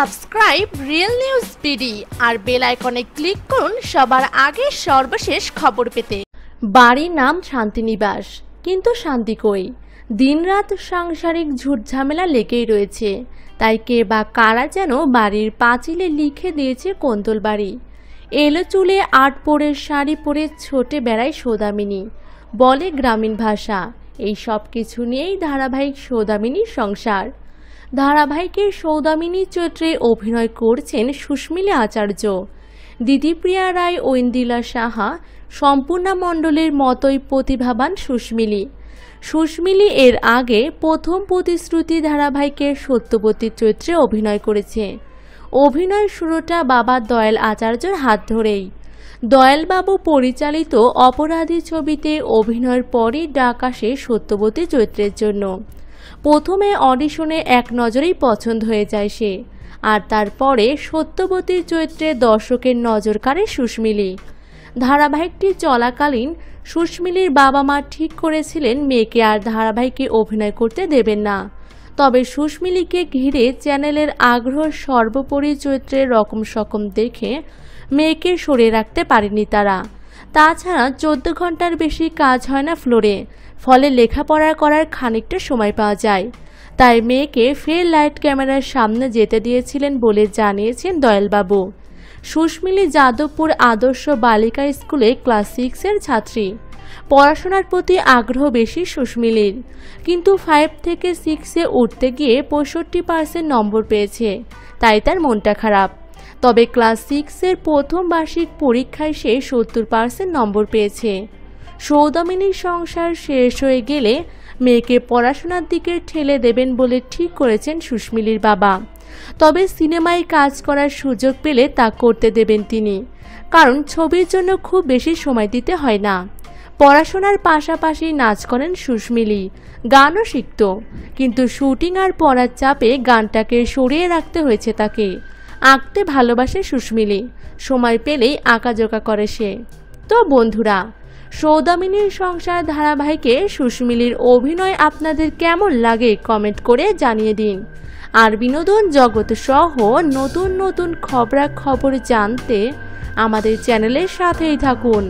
subscribe real news P D bell আইকনে click করুন সবার আগে সর্বশেষ খবর পেতে বাড়ির নাম শান্তিনিবাস কিন্তু শান্তি কই দিনরাত সাংসারিক ঝুটঝামেলা লেগেই রয়েছে তাই কে বা কারা যেন বাড়ির পাঁচিলে লিখে দিয়েছে কন্দল বাড়ি এলো চুলে আট পরে শাড়ি পরে ছোটে বেড়ায় সোদামিনী বলে গ্রামীণ ভাষা এই সব কিছু নিয়েই ধারাবাহিক সোদামিনীর সংসার ধারাবাহিকের সৌদামিনী চরিত্রে অভিনয় করছেন সুস্মিলা আচার্য দিদিপ্রিয়া রায় ঐন্দিলা সাহা সম্পূর্ণা মণ্ডলের মতোই প্রতিভাবান সুস্মিলি সুস্মিলি এর আগে প্রথম প্রতিশ্রুতি ধারাবাহিকের সত্যবতীর চরিত্রে অভিনয় করেছে অভিনয় শুরুটা বাবা দয়াল আচার্যর হাত ধরেই দয়ালবাবু পরিচালিত অপরাধী ছবিতে অভিনয়ের পরই ডাক আসে সত্যবতী চরিত্রের জন্য প্রথমে অডিশনে এক নজরেই পছন্দ হয়ে যায় সে আর তারপরে সত্যবতীর চরিত্রে দর্শকের নজর কাড়ে সুস্মিলি ধারাবাহিকটি চলাকালীন সুস্মিলির বাবা মা ঠিক করেছিলেন মেয়েকে আর ধারাবাহিকে অভিনয় করতে দেবেন না তবে সুস্মিলিকে ঘিরে চ্যানেলের আগ্রহ সর্বোপরি চরিত্রের রকম সকম দেখে মেয়েকে সরিয়ে রাখতে পারেনি তারা তাছাড়া চোদ্দ ঘন্টার বেশি কাজ হয় না ফ্লোরে ফলে লেখাপড়া করার খানিকটা সময় পাওয়া যায় তাই মেয়েকে ফের লাইট ক্যামেরার সামনে যেতে দিয়েছিলেন বলে জানিয়েছেন দয়ালবাবু সুস্মিলি যাদবপুর আদর্শ বালিকা স্কুলে ক্লাস সিক্সের ছাত্রী পড়াশোনার প্রতি আগ্রহ বেশি সুস্মিলির কিন্তু ফাইভ থেকে সিক্সে উঠতে গিয়ে পঁয়ষট্টি পার্সেন্ট নম্বর পেয়েছে তাই তার মনটা খারাপ তবে ক্লাস সিক্সের প্রথম বার্ষিক পরীক্ষায় সে সত্তর পার্সেন্ট নম্বর পেয়েছে সৌদামিনীর সংসার শেষ হয়ে গেলে মেয়েকে পড়াশোনার দিকে ঠেলে দেবেন বলে ঠিক করেছেন সুস্মিলির বাবা তবে সিনেমায় কাজ করার সুযোগ পেলে তা করতে দেবেন তিনি কারণ ছবির জন্য খুব বেশি সময় দিতে হয় না পড়াশোনার পাশাপাশি নাচ করেন সুস্মিলি গানও শিখত কিন্তু শুটিং আর পড়ার চাপে গানটাকে সরিয়ে রাখতে হয়েছে তাকে আঁকতে ভালোবাসে সুস্মিলি সময় পেলেই আঁকাজোকা করে সে তো বন্ধুরা সৌদামিনীর সংসার ধারাবাহিকে সুস্মিলির অভিনয় আপনাদের কেমন লাগে কমেন্ট করে জানিয়ে দিন আর বিনোদন জগৎ সহ নতুন নতুন খবরাখবর জানতে আমাদের চ্যানেলের সাথেই থাকুন